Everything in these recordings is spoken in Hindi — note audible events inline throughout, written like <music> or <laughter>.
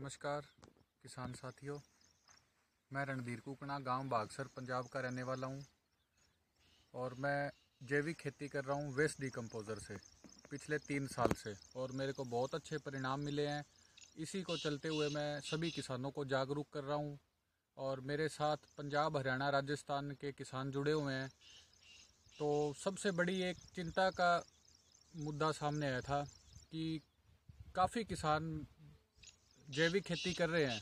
नमस्कार किसान साथियों मैं रणधीर कुकणा गांव बागसर पंजाब का रहने वाला हूं और मैं जैविक खेती कर रहा हूं वेस्ट डिकम्पोज़र से पिछले तीन साल से और मेरे को बहुत अच्छे परिणाम मिले हैं इसी को चलते हुए मैं सभी किसानों को जागरूक कर रहा हूँ और मेरे साथ पंजाब हरियाणा राजस्थान के किसान जुड़े हुए हैं तो सबसे बड़ी एक चिंता का मुद्दा सामने आया था कि काफ़ी किसान जैविक खेती कर रहे हैं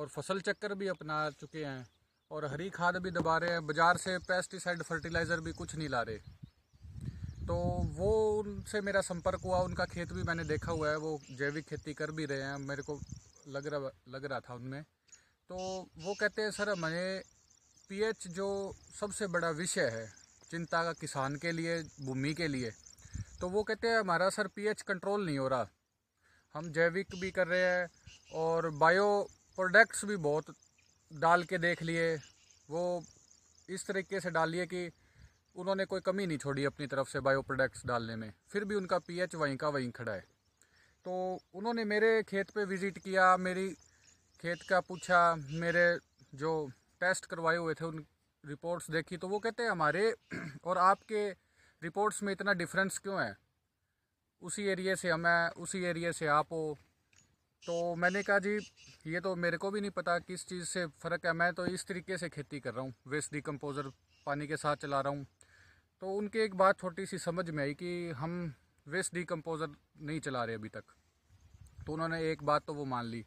और फसल चक्कर भी अपना चुके हैं और हरी खाद भी दबा रहे हैं बाज़ार से पेस्टिसाइड फर्टिलाइज़र भी कुछ नहीं ला रहे तो वो उनसे मेरा संपर्क हुआ उनका खेत भी मैंने देखा हुआ है वो जैविक खेती कर भी रहे हैं मेरे को लग रहा लग रहा था उनमें तो वो कहते हैं सर हमें पीएच जो सबसे बड़ा विषय है चिंता का किसान के लिए भूमि के लिए तो वो कहते हैं हमारा सर पीएच कंट्रोल नहीं हो रहा हम जैविक भी कर रहे हैं और बायो प्रोडक्ट्स भी बहुत डाल के देख लिए वो इस तरीके से डालिए कि उन्होंने कोई कमी नहीं छोड़ी अपनी तरफ से बायो प्रोडक्ट्स डालने में फिर भी उनका पीएच वहीं का वहीं खड़ा है तो उन्होंने मेरे खेत पे विज़िट किया मेरी खेत का पूछा मेरे जो टेस्ट करवाए हुए थे उन रिपोर्ट्स देखी तो वो कहते हैं हमारे <clears throat> और आपके रिपोर्ट्स में इतना डिफरेंस क्यों है उसी एरिया से हमें उसी एरिया से आप हो तो मैंने कहा जी ये तो मेरे को भी नहीं पता किस चीज़ से फ़र्क है मैं तो इस तरीके से खेती कर रहा हूँ वेस्ट डिकम्पोज़र पानी के साथ चला रहा हूँ तो उनके एक बात छोटी सी समझ में आई कि हम वेस्ट डिकम्पोज़र नहीं चला रहे अभी तक तो उन्होंने एक बात तो वो मान ली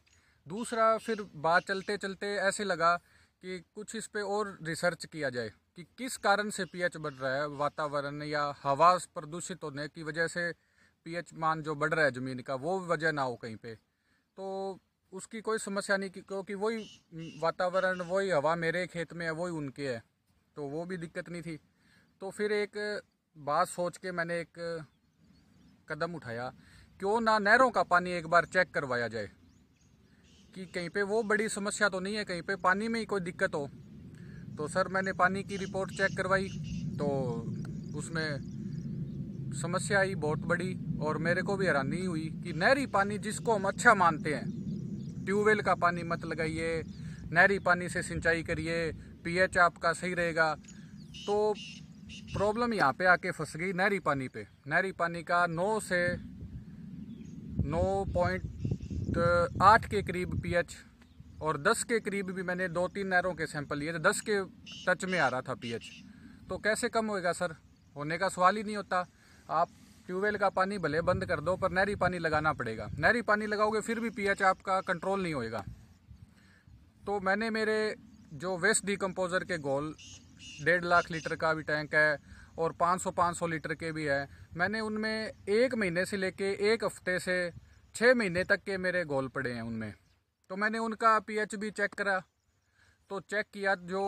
दूसरा फिर बात चलते चलते ऐसे लगा कि कुछ इस पर और रिसर्च किया जाए कि किस कारण से पीएच बढ़ रहा है वातावरण या हवा प्रदूषित होने की वजह से पीएच मान जो बढ़ रहा है ज़मीन का वो वजह ना हो कहीं पे तो उसकी कोई समस्या नहीं क्योंकि वही वातावरण वही हवा मेरे खेत में है वही उनके है तो वो भी दिक्कत नहीं थी तो फिर एक बात सोच के मैंने एक कदम उठाया क्यों ना नहरों का पानी एक बार चेक करवाया जाए कि कहीं पे वो बड़ी समस्या तो नहीं है कहीं पे पानी में ही कोई दिक्कत हो तो सर मैंने पानी की रिपोर्ट चेक करवाई तो उसमें समस्या आई बहुत बड़ी और मेरे को भी हैरानी हुई कि नहरी पानी जिसको हम अच्छा मानते हैं ट्यूबवेल का पानी मत लगाइए नहरी पानी से सिंचाई करिए पीएच आपका सही रहेगा तो प्रॉब्लम यहाँ पे आके फंस गई नहरी पानी पे नहरी पानी का 9 से 9.8 के करीब पीएच और 10 के करीब भी मैंने दो तीन नहरों के सैंपल लिए थे 10 के टच में आ रहा था पीएच तो कैसे कम होएगा सर होने का सवाल ही नहीं होता आप ट्यूबवेल का पानी भले बंद कर दो पर नहरी पानी लगाना पड़ेगा नहरी पानी लगाओगे फिर भी पीएच आपका कंट्रोल नहीं होएगा तो मैंने मेरे जो वेस्ट डिकम्पोज़र के गोल डेढ़ लाख लीटर का भी टैंक है और 500 500 लीटर के भी है मैंने उनमें एक महीने से लेके एक हफ्ते से छः महीने तक के मेरे गोल पड़े हैं उनमें तो मैंने उनका पी भी चेक करा तो चेक किया जो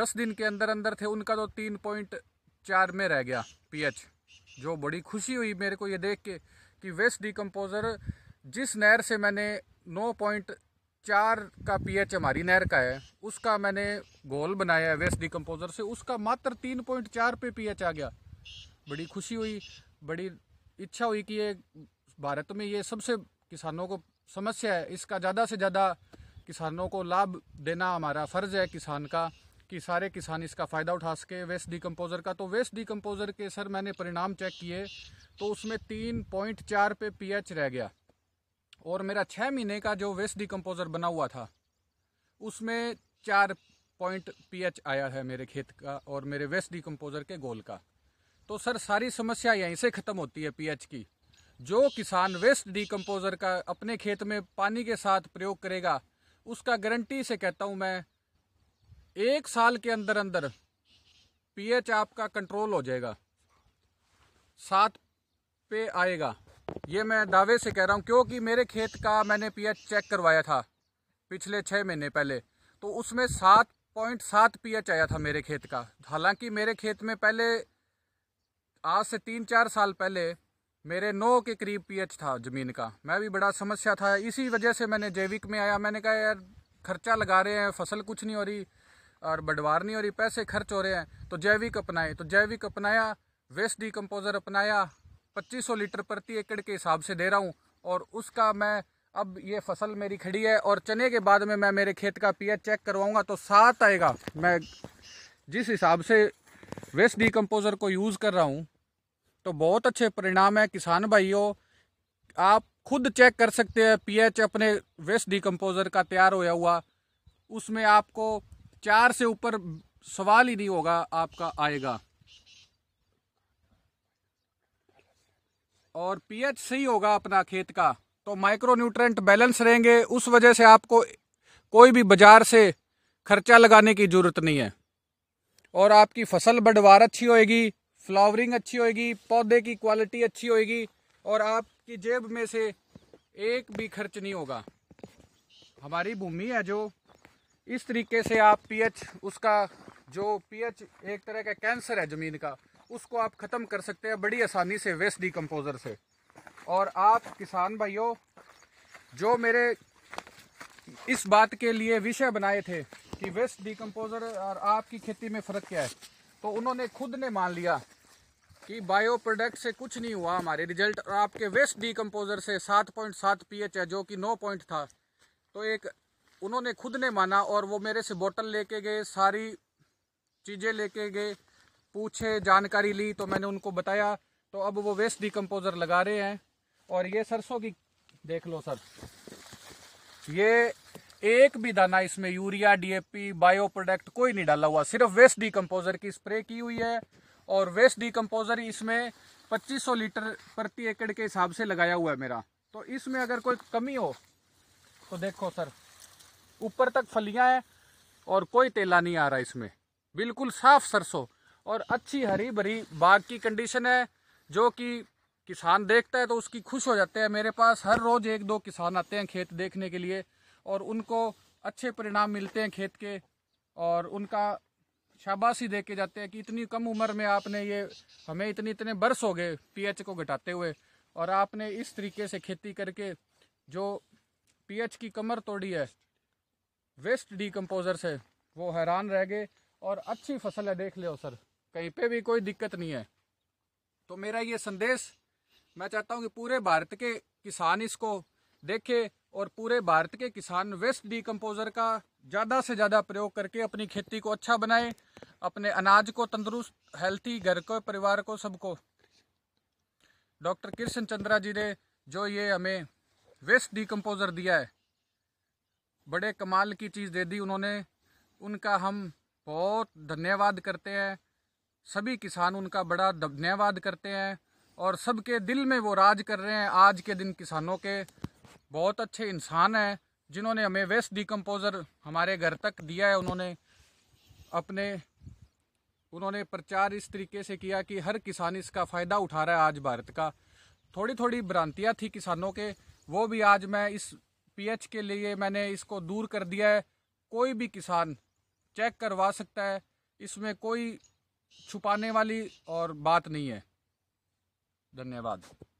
दस दिन के अंदर अंदर थे उनका तो तीन पॉइंट चार में रह गया पीएच जो बड़ी खुशी हुई मेरे को ये देख के कि वेस्ट डिकम्पोज़र जिस नहर से मैंने 9.4 का पीएच हमारी नहर का है उसका मैंने गोल बनाया है वेस्ट डिकम्पोज़र से उसका मात्र 3.4 पे पीएच आ गया बड़ी खुशी हुई बड़ी इच्छा हुई कि ये भारत में ये सबसे किसानों को समस्या है इसका ज़्यादा से ज़्यादा किसानों को लाभ देना हमारा फ़र्ज़ है किसान का कि सारे किसान इसका फ़ायदा उठा सके वेस्ट डिकम्पोज़र का तो वेस्ट डिकम्पोज़र के सर मैंने परिणाम चेक किए तो उसमें तीन पॉइंट चार पे एच रह गया और मेरा छः महीने का जो वेस्ट डिकम्पोज़र बना हुआ था उसमें चार पॉइंट एच आया है मेरे खेत का और मेरे वेस्ट डिकम्पोज़र के गोल का तो सर सारी समस्या यहीं से ख़त्म होती है पीएच की जो किसान वेस्ट डिकम्पोज़र का अपने खेत में पानी के साथ प्रयोग करेगा उसका गारंटी से कहता हूँ मैं एक साल के अंदर अंदर पीएच आपका कंट्रोल हो जाएगा सात पे आएगा ये मैं दावे से कह रहा हूँ क्योंकि मेरे खेत का मैंने पीएच चेक करवाया था पिछले छः महीने पहले तो उसमें सात पॉइंट सात पी आया था मेरे खेत का हालांकि मेरे खेत में पहले आज से तीन चार साल पहले मेरे नौ के करीब पीएच था ज़मीन का मैं भी बड़ा समस्या था इसी वजह से मैंने जैविक में आया मैंने कहा यार खर्चा लगा रहे हैं फसल कुछ नहीं हो रही और बंटवार नहीं हो रही पैसे खर्च हो रहे हैं तो जैविक अपनाएं तो जैविक अपनाया वेस्ट डिकम्पोज़र अपनाया 2500 लीटर प्रति एकड़ के हिसाब से दे रहा हूँ और उसका मैं अब ये फसल मेरी खड़ी है और चने के बाद में मैं मेरे खेत का पीएच चेक करवाऊँगा तो सात आएगा मैं जिस हिसाब से वेस्ट डिकम्पोज़र को यूज़ कर रहा हूँ तो बहुत अच्छे परिणाम है किसान भाइयों आप खुद चेक कर सकते हैं पीएच अपने वेस्ट डिकम्पोज़र का तैयार होया हुआ उसमें आपको चार से ऊपर सवाल ही नहीं होगा आपका आएगा और पीएच सही होगा अपना खेत का तो माइक्रो न्यूट्रेंट बैलेंस रहेंगे उस वजह से आपको कोई भी बाजार से खर्चा लगाने की जरूरत नहीं है और आपकी फसल बढ़वार अच्छी होएगी फ्लावरिंग अच्छी होएगी पौधे की क्वालिटी अच्छी होएगी और आपकी जेब में से एक भी खर्च नहीं होगा हमारी भूमि है जो इस तरीके से आप पीएच उसका जो पीएच एक तरह का कैंसर है ज़मीन का उसको आप ख़त्म कर सकते हैं बड़ी आसानी से वेस्ट डिकम्पोज़र से और आप किसान भाइयों जो मेरे इस बात के लिए विषय बनाए थे कि वेस्ट डिकम्पोज़र और आपकी खेती में फ़र्क क्या है तो उन्होंने खुद ने मान लिया कि बायो प्रोडक्ट से कुछ नहीं हुआ हमारे रिजल्ट और आपके वेस्ट डिकम्पोज़र से सात पॉइंट सात पी है जो कि नौ पॉइंट था तो एक उन्होंने खुद ने माना और वो मेरे से बोतल लेके गए सारी चीज़ें लेके गए पूछे जानकारी ली तो मैंने उनको बताया तो अब वो वेस्ट डिकम्पोजर लगा रहे हैं और ये सरसों की देख लो सर ये एक भी दाना इसमें यूरिया डीएपी बायो प्रोडक्ट कोई नहीं डाला हुआ सिर्फ वेस्ट डिकम्पोजर की स्प्रे की हुई है और वेस्ट डिकम्पोजर इसमें 2500 लीटर प्रति एकड़ के हिसाब से लगाया हुआ है मेरा तो इसमें अगर कोई कमी हो तो देखो सर ऊपर तक फलियां हैं और कोई तेला नहीं आ रहा इसमें बिल्कुल साफ सरसों और अच्छी हरी भरी बाग की कंडीशन है जो कि किसान देखता है तो उसकी खुश हो जाते हैं मेरे पास हर रोज़ एक दो किसान आते हैं खेत देखने के लिए और उनको अच्छे परिणाम मिलते हैं खेत के और उनका शाबाशी दे के जाते हैं कि इतनी कम उम्र में आपने ये हमें इतने इतने बरस हो गए पीएच को घटाते हुए और आपने इस तरीके से खेती करके जो पीएच की कमर तोड़ी है वेस्ट डिकम्पोजर से वो हैरान रह गए और अच्छी फसल है देख लो सर कहीं पे भी कोई दिक्कत नहीं है तो मेरा ये संदेश मैं चाहता हूँ कि पूरे भारत के किसान इसको देखे और पूरे भारत के किसान वेस्ट डिकम्पोजर का ज़्यादा से ज़्यादा प्रयोग करके अपनी खेती को अच्छा बनाए अपने अनाज को तंदुरुस्त हेल्थी घर को परिवार को सबको डॉक्टर कृष्ण चंद्रा जी ने जो ये हमें वेस्ट डिकम्पोजर दिया है बड़े कमाल की चीज़ दे दी उन्होंने उनका हम बहुत धन्यवाद करते हैं सभी किसान उनका बड़ा धन्यवाद करते हैं और सबके दिल में वो राज कर रहे हैं आज के दिन किसानों के बहुत अच्छे इंसान हैं जिन्होंने हमें वेस्ट डिकम्पोज़र हमारे घर तक दिया है उन्होंने अपने उन्होंने प्रचार इस तरीके से किया कि हर किसान इसका फ़ायदा उठा रहा है आज भारत का थोड़ी थोड़ी भ्रांतियाँ थी किसानों के वो भी आज मैं इस पीएच के लिए मैंने इसको दूर कर दिया है कोई भी किसान चेक करवा सकता है इसमें कोई छुपाने वाली और बात नहीं है धन्यवाद